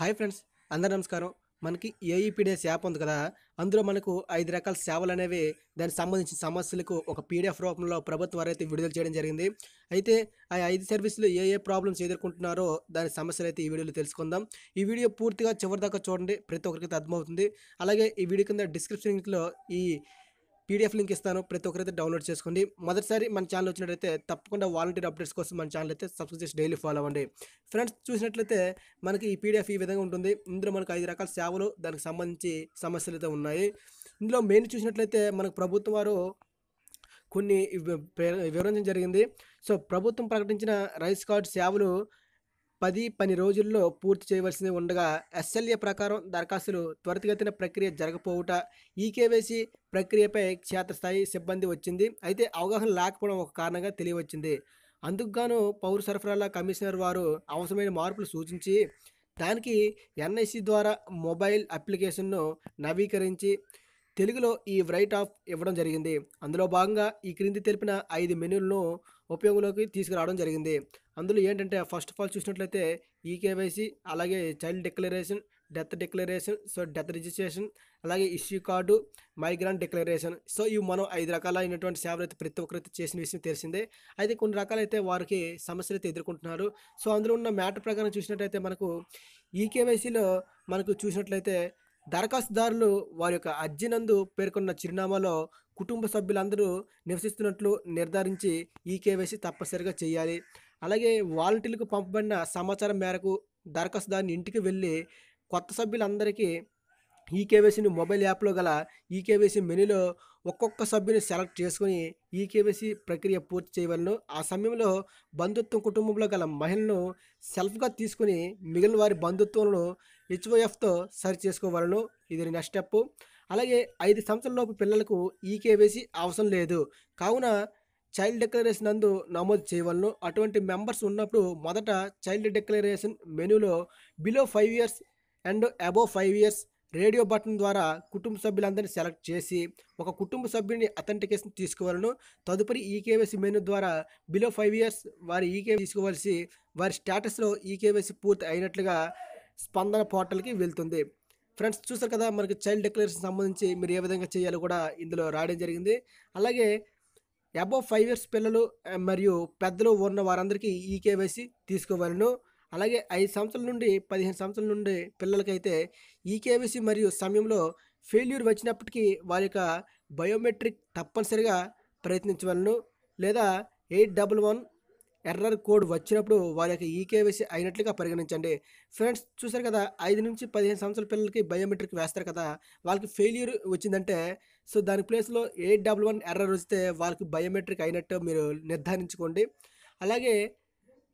hi friends అందరు నమస్కారం మనకి ఏఈపీడిఎస్ యాప్ e ఉంది కదా అందులో మనకు ఐదు రకాల సేవలు అనేవి దానికి సంబంధించిన సమస్యలకు ఒక పీడిఎఫ్ రూపంలో ప్రభుత్వం అయితే విడుదల చేయడం జరిగింది అయితే ఆ ఐదు సర్వీసులు ఏ ఏ ప్రాబ్లమ్స్ ఎదుర్కొంటున్నారో దాని సమస్యలు అయితే ఈ వీడియోలో తెలుసుకుందాం ఈ వీడియో పూర్తిగా చివరిదాకా చూడండి ప్రతి ఒక్కరికి అర్థమవుతుంది అలాగే ఈ వీడియో కింద డిస్క్రిప్షన్లో ఈ పీడిఎఫ్ లింక్ ఇస్తాను ప్రతి ఒక్కరైతే డౌన్లోడ్ చేసుకోండి మొదటిసారి మన ఛానల్ వచ్చినట్లయితే తప్పకుండా వాలంటీర్ అప్డేట్స్ కోసం మన ఛానల్ అయితే సబ్స్క్రైబ్ చేసి డైలీ ఫాలో అవ్వండి ఫ్రెండ్స్ చూసినట్లయితే మనకి ఈ పీడిఎఫ్ ఈ విధంగా ఉంటుంది ఇందులో మనకు ఐదు రకాల సేవలు దానికి సంబంధించి సమస్యలు అయితే ఉన్నాయి ఇందులో మెయిన్ చూసినట్లయితే మనకు ప్రభుత్వం వారు కొన్ని వివరించడం జరిగింది సో ప్రభుత్వం ప్రకటించిన రైస్ కార్డ్ సేవలు పది పని రోజుల్లో పూర్తి చేయవలసి ఉండగా ఎస్ఎల్ఏ ప్రకారం దరఖాస్తులు త్వరితగతిన ప్రక్రియ జరగపోవుట ఈకేవైసీ ప్రక్రియపై క్షేత్రస్థాయి సిబ్బంది వచ్చింది అయితే అవగాహన లేకపోవడం ఒక కారణంగా తెలియవచ్చింది అందుకుగాను పౌర సరఫరాల కమిషనర్ వారు అవసరమైన మార్పులు సూచించి దానికి ఎన్ఐసి ద్వారా మొబైల్ అప్లికేషన్ను నవీకరించి తెలుగులో ఈ రైట్ ఆఫ్ ఇవ్వడం జరిగింది అందులో భాగంగా ఈ క్రింది తెలిపిన ఐదు మెనూలను ఉపయోగంలోకి తీసుకురావడం జరిగింది అందులో ఏంటంటే ఫస్ట్ ఆఫ్ ఆల్ చూసినట్లయితే ఈకేవైసీ అలాగే child declaration death declaration so death registration అలాగే issue card migrant declaration so ఇవి మనం ఐదు రకాలైనటువంటి సేవలు అయితే ప్రతి ఒక్కరైతే చేసిన విషయం తెలిసిందే అయితే కొన్ని రకాలైతే వారికి సమస్యలు అయితే ఎదుర్కొంటున్నారు సో అందులో ఉన్న మ్యాటర్ ప్రకారం చూసినట్లయితే మనకు ఈకేవైసీలో మనకు చూసినట్లయితే దరఖాస్తుదారులు వారి యొక్క అర్జీనందు పేర్కొన్న చిరునామాలో కుటుంబ సభ్యులందరూ నివసిస్తున్నట్లు నిర్ధారించి ఈ కేవైసీ తప్పనిసరిగా చేయాలి అలాగే వాలంటీర్లకు పంపబడిన సమాచారం మేరకు దరఖాస్తుదారుని ఇంటికి వెళ్ళి కొత్త సభ్యులందరికీ ఈ కేవైసీని మొబైల్ యాప్లో గల ఈ కేవైసీ మెనూలో ఒక్కొక్క సభ్యుని సెలెక్ట్ చేసుకుని ఈ కేవైసీ ప్రక్రియ పూర్తి చేయవలను ఆ సమయంలో బంధుత్వం కుటుంబంలో గల మహిళను సెల్ఫ్గా తీసుకుని మిగిలిన వారి బంధుత్వంలో హెచ్ఓఎఫ్తో సర్చ్ చేసుకోవాలను ఇది నెక్స్ట్ స్టెప్ అలాగే ఐదు లోపు పిల్లలకు ఈకేవైసీ అవసరం లేదు కావున చైల్డ్ డిక్లరేషన్ నందు నమోదు చేయవలను అటువంటి మెంబర్స్ ఉన్నప్పుడు మొదట చైల్డ్ డిక్లరేషన్ మెనూలో below five years and above five years radio button ద్వారా కుటుంబ సభ్యులందరినీ సెలెక్ట్ చేసి ఒక కుటుంబ సభ్యుని అథెంటికేషన్ తీసుకోవాలను తదుపరి కేవైసీ మెనూ ద్వారా బిలో ఫైవ్ ఇయర్స్ వారి ఈకే తీసుకోవాల్సి వారి స్టేటస్లో కేవైసీ పూర్తి అయినట్లుగా స్పందన పోర్టల్కి వెళ్తుంది ఫ్రెండ్స్ చూసారు కదా మనకి చైల్డ్ డిక్లరేషన్ సంబంధించి మీరు ఏ విధంగా చేయాలో కూడా ఇందులో రాయడం జరిగింది అలాగే అబోవ్ ఫైవ్ ఇయర్స్ పిల్లలు మరియు పెద్దలు ఉన్న వారందరికీ ఈ కేవైసీ తీసుకోవాలను అలాగే ఐదు సంవత్సరాల నుండి పదిహేను సంవత్సరాల నుండి పిల్లలకైతే ఈ కేవైసీ మరియు సమయంలో ఫెయిల్యూర్ వచ్చినప్పటికీ వారి యొక్క బయోమెట్రిక్ తప్పనిసరిగా ప్రయత్నించవలను లేదా eight double one error code వచ్చినప్పుడు వారి యొక్క ఈకేవైసీ అయినట్లుగా పరిగణించండి ఫ్రెండ్స్ చూసారు కదా ఐదు నుంచి పదిహేను సంవత్సరాల పిల్లలకి బయోమెట్రిక్ వేస్తారు కదా వాళ్ళకి ఫెయిల్యూర్ వచ్చిందంటే సో దాని ప్లేస్లో ఎయిట్ డబుల్ వన్ ఎర్రర్ వస్తే వాళ్ళకి బయోమెట్రిక్ అయినట్టు మీరు నిర్ధారించుకోండి అలాగే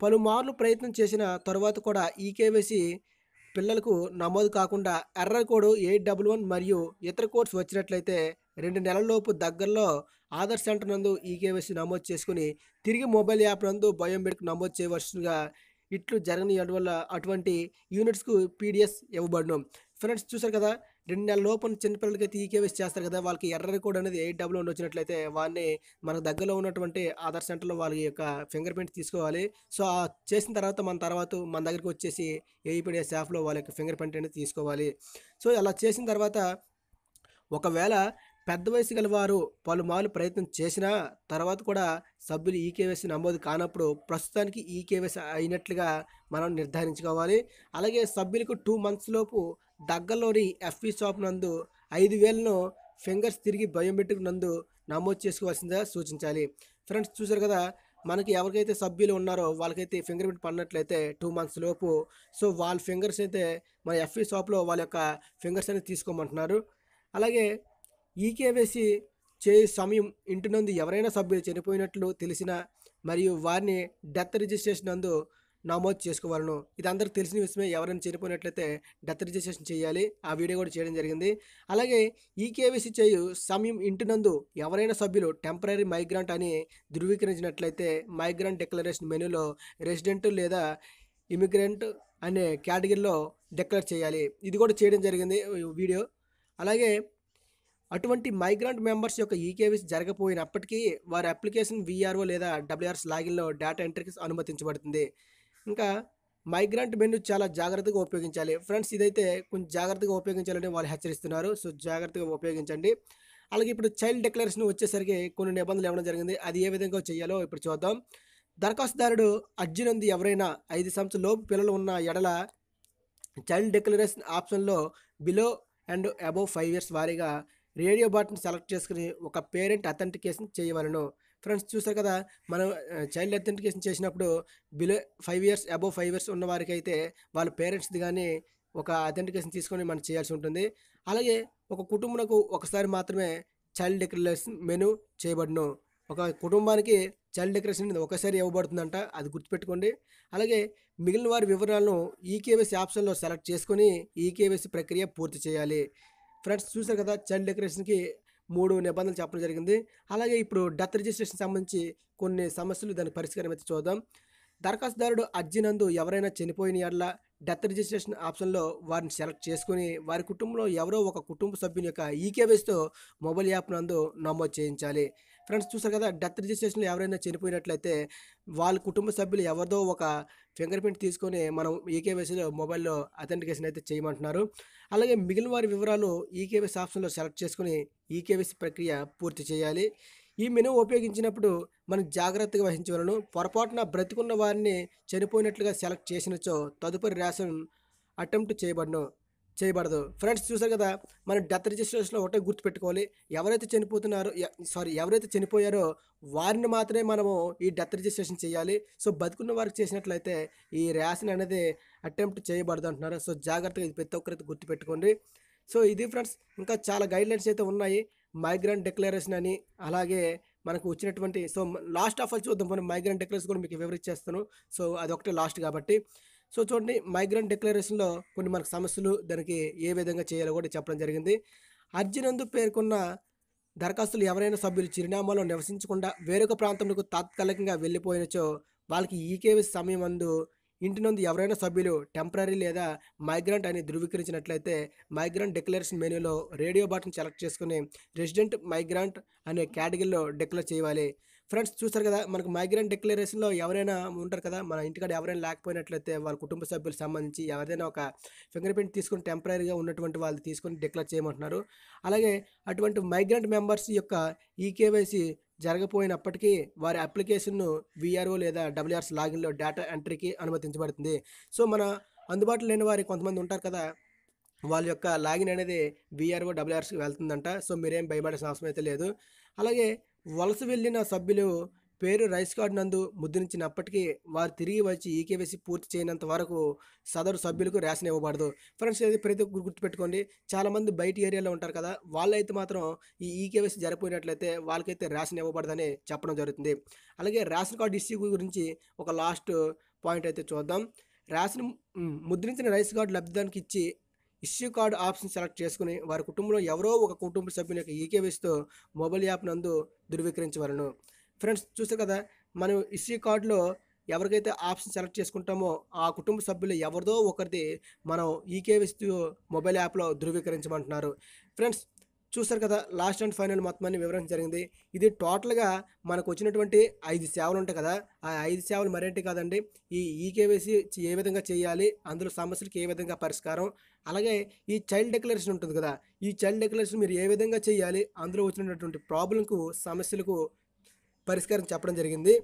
పలుమార్లు ప్రయత్నం చేసిన తర్వాత కూడా ఈకేవైసీ పిల్లలకు నమోదు కాకుండా error code eight double one మరియు ఇతర కోడ్స్ వచ్చినట్లయితే రెండు నెలలలోపు దగ్గరలో ఆధార్ సెంటర్ నందు ఈకేవైసీ నమోదు చేసుకుని తిరిగి మొబైల్ యాప్ నందు బయోమెట్రిక్ నమోదు చేయవలసిందిగా ఇట్లు జరగని వల్ల అటువంటి యూనిట్స్కు పీడిఎస్ ఇవ్వబడను ఫ్రెండ్స్ చూసారు కదా రెండు నెలల అయితే చిన్నపిల్లలకైతే ఈకేవైసీ చేస్తారు కదా వాళ్ళకి ఎర్ర కోడ్ అనేది ఎయిట్ డబ్ల్యూ వన్ వచ్చినట్లయితే వారిని మన దగ్గరలో ఉన్నటువంటి ఆధార్ సెంటర్లో వాళ్ళ యొక్క ఫింగర్ ప్రింట్ తీసుకోవాలి సో ఆ చేసిన తర్వాత మన తర్వాత మన దగ్గరికి వచ్చేసి ఏఈపీడిఎస్ యాప్లో వాళ్ళ యొక్క ఫింగర్ ప్రింట్ అనేది తీసుకోవాలి సో అలా చేసిన తర్వాత ఒకవేళ పెద్ద వయసు గలవారు పలుమార్లు ప్రయత్నం చేసినా తర్వాత కూడా సభ్యులు ఈ కేవైసీ నమోదు కానప్పుడు ప్రస్తుతానికి ఈ కేవైసీ అయినట్లుగా మనం నిర్ధారించుకోవాలి అలాగే సభ్యులకు టూ మంత్స్ లోపు దగ్గరలోని ఎఫ్ఈ షాప్ నందు ఐదు వేలను ఫింగర్స్ తిరిగి బయోమెట్రిక్ నందు నమోదు చేసుకోవాల్సిందిగా సూచించాలి ఫ్రెండ్స్ చూసారు కదా మనకి ఎవరికైతే సభ్యులు ఉన్నారో వాళ్ళకైతే ఫింగర్ ప్రింట్ పడినట్లయితే టూ మంత్స్ లోపు సో వాళ్ళ ఫింగర్స్ అయితే మన ఎఫ్ఈ షాప్లో వాళ్ళ యొక్క ఫింగర్స్ అనేది తీసుకోమంటున్నారు అలాగే ఈకేవైసీ చేయు సమయం ఇంటి నందు ఎవరైనా సభ్యులు చనిపోయినట్లు తెలిసిన మరియు వారిని డెత్ రిజిస్ట్రేషన్ నందు నమోదు చేసుకోవాలను ఇది అందరికీ తెలిసిన విషయమే ఎవరైనా చనిపోయినట్లయితే డెత్ రిజిస్ట్రేషన్ చేయాలి ఆ వీడియో కూడా చేయడం జరిగింది అలాగే ఈకేవీసీ చేయు సమయం ఇంటి నందు ఎవరైనా సభ్యులు టెంపరీ మైగ్రాంట్ అని ధృవీకరించినట్లయితే మైగ్రాంట్ డిక్లరేషన్ మెనూలో రెసిడెంట్ లేదా ఇమిగ్రెంట్ అనే కేటగిరీలో డిక్లేర్ చేయాలి ఇది కూడా చేయడం జరిగింది వీడియో అలాగే అటువంటి మైగ్రాంట్ మెంబర్స్ యొక్క ఈకేవీస్ e జరగపోయినప్పటికీ వారి అప్లికేషన్ వీఆర్ఓ లేదా డబ్ల్యూఆర్ఎస్ లాగిన్లో డేటా ఎంట్రీకి అనుమతించబడుతుంది ఇంకా మైగ్రాంట్ మెనూ చాలా జాగ్రత్తగా ఉపయోగించాలి ఫ్రెండ్స్ ఇదైతే కొంచెం జాగ్రత్తగా ఉపయోగించాలని వాళ్ళు హెచ్చరిస్తున్నారు సో జాగ్రత్తగా ఉపయోగించండి అలాగే ఇప్పుడు చైల్డ్ డిక్లరేషన్ వచ్చేసరికి కొన్ని నిబంధనలు ఇవ్వడం జరిగింది అది ఏ విధంగా చేయాలో ఇప్పుడు చూద్దాం దరఖాస్తుదారుడు అర్జునంది ఎవరైనా ఐదు సంవత్సరాల లోపు పిల్లలు ఉన్న ఎడల చైల్డ్ డిక్లరేషన్ ఆప్షన్లో below and above five years వారీగా రేడియో బటన్ సెలెక్ట్ చేసుకుని ఒక పేరెంట్ అథెంటికేషన్ చేయవలను ఫ్రెండ్స్ చూసారు కదా మనం చైల్డ్ అథెంటికేషన్ చేసినప్పుడు below five years above five years ఉన్న వారికి అయితే వాళ్ళ పేరెంట్స్ది కానీ ఒక అథెంటికేషన్ తీసుకొని మనం చేయాల్సి ఉంటుంది అలాగే ఒక కుటుంబంకు ఒకసారి మాత్రమే చైల్డ్ డెకరేషన్ మెను చేయబడను ఒక కుటుంబానికి చైల్డ్ డెకరేషన్ ఒకసారి ఇవ్వబడుతుందంట అది గుర్తుపెట్టుకోండి అలాగే మిగిలిన వారి వివరాలను ఈకేవైసీ ఆప్షన్లో సెలెక్ట్ చేసుకొని ఈకేవైసీ ప్రక్రియ పూర్తి చేయాలి ఫ్రెండ్స్ చూశారు కదా చైల్డ్ డెకరేషన్కి మూడు నిబంధనలు చెప్పడం జరిగింది అలాగే ఇప్పుడు డెత్ రిజిస్ట్రేషన్ సంబంధించి కొన్ని సమస్యలు దాని పరిష్కారం అయితే చూద్దాం దరఖాస్తుదారుడు అర్జీనందు ఎవరైనా చనిపోయిన ఎడల డెత్ రిజిస్ట్రేషన్ ఆప్షన్లో వారిని సెలెక్ట్ చేసుకుని వారి కుటుంబంలో ఎవరో ఒక కుటుంబ సభ్యుని యొక్క ఈకేబీస్తో మొబైల్ యాప్ నందు నమోదు చేయించాలి ఫ్రెండ్స్ చూసారు కదా డెత్ రిజిస్ట్రేషన్లో ఎవరైనా చనిపోయినట్లయితే వాళ్ళ కుటుంబ సభ్యులు ఎవరిదో ఒక ఫింగర్ ప్రింట్ తీసుకొని మనం ఈకేవైసీలో మొబైల్లో అథెంటికేషన్ అయితే చేయమంటున్నారు అలాగే మిగిలిన వారి వివరాలు ఈకేవైసీ ఆప్షన్లో సెలెక్ట్ చేసుకుని ఈకేవైసీ ప్రక్రియ పూర్తి చేయాలి ఈ మెను ఉపయోగించినప్పుడు మనం జాగ్రత్తగా వహించవలను పొరపాటున బ్రతికున్న వారిని చనిపోయినట్లుగా సెలెక్ట్ చేసినచో తదుపరి రేషన్ అటెంప్ట్ చేయబడను చేయబడదు ఫ్రెండ్స్ చూసారు కదా మనం డెత్ రిజిస్ట్రేషన్లో ఒకటే గుర్తుపెట్టుకోవాలి ఎవరైతే చనిపోతున్నారో సారీ ఎవరైతే చనిపోయారో వారిని మాత్రమే మనము ఈ డెత్ రిజిస్ట్రేషన్ చేయాలి సో బతుకున్న వారికి చేసినట్లయితే ఈ ర్యాషన్ అనేది అటెంప్ట్ చేయబడదు అంటున్నారు సో జాగ్రత్తగా ఇది ప్రతి ఒక్కరైతే గుర్తుపెట్టుకోండి సో ఇది ఫ్రెండ్స్ ఇంకా చాలా గైడ్లైన్స్ అయితే ఉన్నాయి మైగ్రెంట్ డిక్లరేషన్ అని అలాగే మనకు వచ్చినటువంటి సో లాస్ట్ ఆఫ్ ఆల్ చూద్దాం మనం మైగ్రెంట్ డిక్లరేషన్ కూడా మీకు వివరించేస్తాను సో అది ఒకటే లాస్ట్ కాబట్టి సో చూడండి మైగ్రెంట్ డిక్లరేషన్లో కొన్ని మనకు సమస్యలు దానికి ఏ విధంగా చేయాలో కూడా చెప్పడం జరిగింది అర్జీనందు పేర్కొన్న దరఖాస్తులు ఎవరైనా సభ్యులు చిరునామాలో నివసించకుండా వేరొక ప్రాంతంలో తాత్కాలికంగా వెళ్ళిపోయినచో వాళ్ళకి ఈకేవీసీ సమయం అందు ఇంటి నందు ఎవరైనా సభ్యులు టెంపరీ లేదా మైగ్రెంట్ అని ధృవీకరించినట్లయితే మైగ్రెంట్ డిక్లరేషన్ మెనూలో రేడియో బటన్ సెలెక్ట్ చేసుకుని రెసిడెంట్ మైగ్రెంట్ అనే కేటగిరీలో డిక్లేర్ చేయాలి ఫ్రెండ్స్ చూస్తారు కదా మనకు మైగ్రెంట్ డిక్లరేషన్లో ఎవరైనా ఉంటారు కదా మన ఇంటికాడ ఎవరైనా లేకపోయినట్లయితే వాళ్ళ కుటుంబ సభ్యులకు సంబంధించి ఎవరైనా ఒక ఫింగర్ ప్రింట్ తీసుకుని టెంపరీగా ఉన్నటువంటి వాళ్ళు తీసుకొని డిక్లేర్ చేయమంటున్నారు అలాగే అటువంటి మైగ్రెంట్ మెంబర్స్ యొక్క ఈకేవైసీ జరగపోయినప్పటికీ వారి అప్లికేషన్ను విఆర్ఓ లేదా డబ్ల్యూఆర్స్ లాగిన్లో డేటా ఎంట్రీకి అనుమతించబడుతుంది సో మన అందుబాటులో లేని వారి కొంతమంది ఉంటారు కదా వాళ్ళ యొక్క లాగిన్ అనేది విఆర్ఓ డబ్ల్యూఆర్స్కి వెళ్తుందంట సో మీరేం భయపడాల్సిన అవసరం అయితే లేదు అలాగే వలస వెళ్లిన సభ్యులు పేరు రైస్ కార్డు నందు ముద్రించినప్పటికీ వారు తిరిగి వచ్చి కేవైసీ పూర్తి చేయనంత వరకు సదరు సభ్యులకు రేషన్ ఇవ్వబడదు ఫ్రెండ్స్ ఇది ప్రతి ఒక్కరు గుర్తుపెట్టుకోండి చాలామంది బయట ఏరియాలో ఉంటారు కదా వాళ్ళైతే మాత్రం ఈ కేవైసీ జరిపోయినట్లయితే వాళ్ళకైతే రేషన్ ఇవ్వబడదని చెప్పడం జరుగుతుంది అలాగే రేషన్ కార్డు ఇష్యూ గురించి ఒక లాస్ట్ పాయింట్ అయితే చూద్దాం రేషన్ ముద్రించిన రైస్ కార్డు లబ్ధిదానికి ఇచ్చి ఇష్యూ కార్డు ఆప్షన్ సెలెక్ట్ చేసుకుని వారి కుటుంబంలో ఎవరో ఒక కుటుంబ సభ్యుని యొక్క ఈకేవీస్తో మొబైల్ యాప్ నందు ధృవీకరించవలను ఫ్రెండ్స్ చూస్తే కదా మనం ఇష్యూ కార్డులో ఎవరికైతే ఆప్షన్ సెలెక్ట్ చేసుకుంటామో ఆ కుటుంబ సభ్యులు ఎవరిదో ఒకరిది మనం ఈకేవీస్తో మొబైల్ యాప్లో ధృవీకరించమంటున్నారు ఫ్రెండ్స్ చూసారు కదా లాస్ట్ అండ్ ఫైనల్ మొత్తం అన్ని వివరించడం జరిగింది ఇది టోటల్గా మనకు వచ్చినటువంటి ఐదు సేవలు ఉంటాయి కదా ఆ ఐదు సేవలు మరేంటి కాదండి ఈ ఈకేవైసీ e ఏ విధంగా చేయాలి అందులో సమస్యలకు ఏ విధంగా పరిష్కారం అలాగే ఈ చైల్డ్ డెక్లరేషన్ ఉంటుంది కదా ఈ చైల్డ్ డెక్లరేషన్ మీరు ఏ విధంగా చేయాలి అందులో వచ్చినటువంటి ప్రాబ్లంకు సమస్యలకు పరిష్కారం చెప్పడం జరిగింది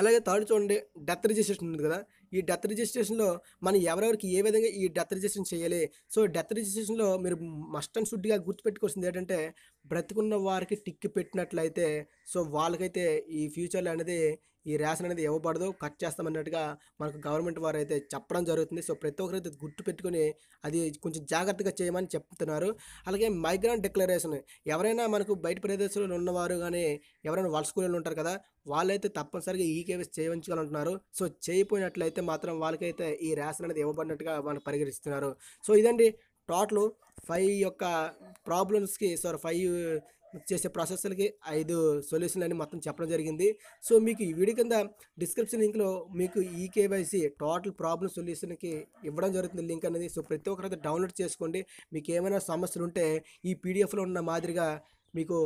అలాగే థర్డ్ చూడండి డెత్ రిజిస్ట్రేషన్ ఉంది కదా ఈ డెత్ రిజిస్ట్రేషన్లో మనం ఎవరెవరికి ఏ విధంగా ఈ డెత్ రిజిస్ట్రేషన్ చేయాలి సో డెత్ రిజిస్ట్రేషన్లో మీరు మస్ట్ అండ్ షుడ్గా గుర్తుపెట్టుకోవాల్సింది ఏంటంటే బ్రతికున్న వారికి టిక్కి పెట్టినట్లయితే సో వాళ్ళకైతే ఈ ఫ్యూచర్లో అనేది ఈ రేషన్ అనేది ఇవ్వబడదు కట్ చేస్తామన్నట్టుగా మనకు గవర్నమెంట్ వారు అయితే చెప్పడం జరుగుతుంది సో ప్రతి ఒక్కరైతే గుర్తు పెట్టుకొని అది కొంచెం జాగ్రత్తగా చేయమని చెప్తున్నారు అలాగే మైగ్రాంట్ డిక్లరేషన్ ఎవరైనా మనకు బయట ప్రదేశంలో ఉన్నవారు కానీ ఎవరైనా వాళ్ళ కూలీలు ఉంటారు కదా వాళ్ళైతే తప్పనిసరిగా ఈ కేవీస్ చేయించుకోవాలంటున్నారు సో చేయపోయినట్లయితే మాత్రం వాళ్ళకైతే ఈ రేషన్ అనేది ఇవ్వబడినట్టుగా మనం పరిగణిస్తున్నారు సో ఇదండి టోటల్ ఫైవ్ యొక్క ప్రాబ్లమ్స్కి సారీ ఫైవ్ చేసే ప్రాసెస్లకి ఐదు సొల్యూషన్లు అని మొత్తం చెప్పడం జరిగింది సో మీకు ఈ వీడియో కింద డిస్క్రిప్షన్ లింక్లో మీకు ఈ కేవైసీ టోటల్ ప్రాబ్లమ్ సొల్యూషన్కి ఇవ్వడం జరుగుతుంది లింక్ అనేది సో ప్రతి ఒక్కరైతే డౌన్లోడ్ చేసుకోండి మీకు ఏమైనా సమస్యలు ఉంటే ఈ పీడిఎఫ్లో ఉన్న మాదిరిగా మీకు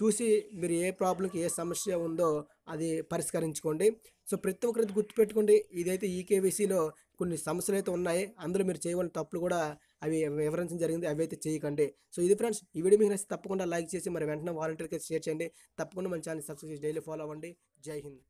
చూసి మీరు ఏ ప్రాబ్లంకి ఏ సమస్య ఉందో అది పరిష్కరించుకోండి సో ప్రతి ఒక్కరి గుర్తుపెట్టుకోండి ఇదైతే ఈకేవీసీలో కొన్ని సమస్యలు అయితే ఉన్నాయి అందులో మీరు చేయవలసిన తప్పులు కూడా అవి వివరించడం జరిగింది అవి అయితే చేయకండి సో ఇది ఫ్రెండ్స్ ఈ వీడియో మీకు నచ్చితే తప్పకుండా లైక్ చేసి మరి వెంటనే వాలంటీర్కి షేర్ చేయండి తప్పకుండా మన ఛానల్ సబ్స్క్రైబ్ చేసి డైలీ ఫాలో అవ్వండి జై హింద్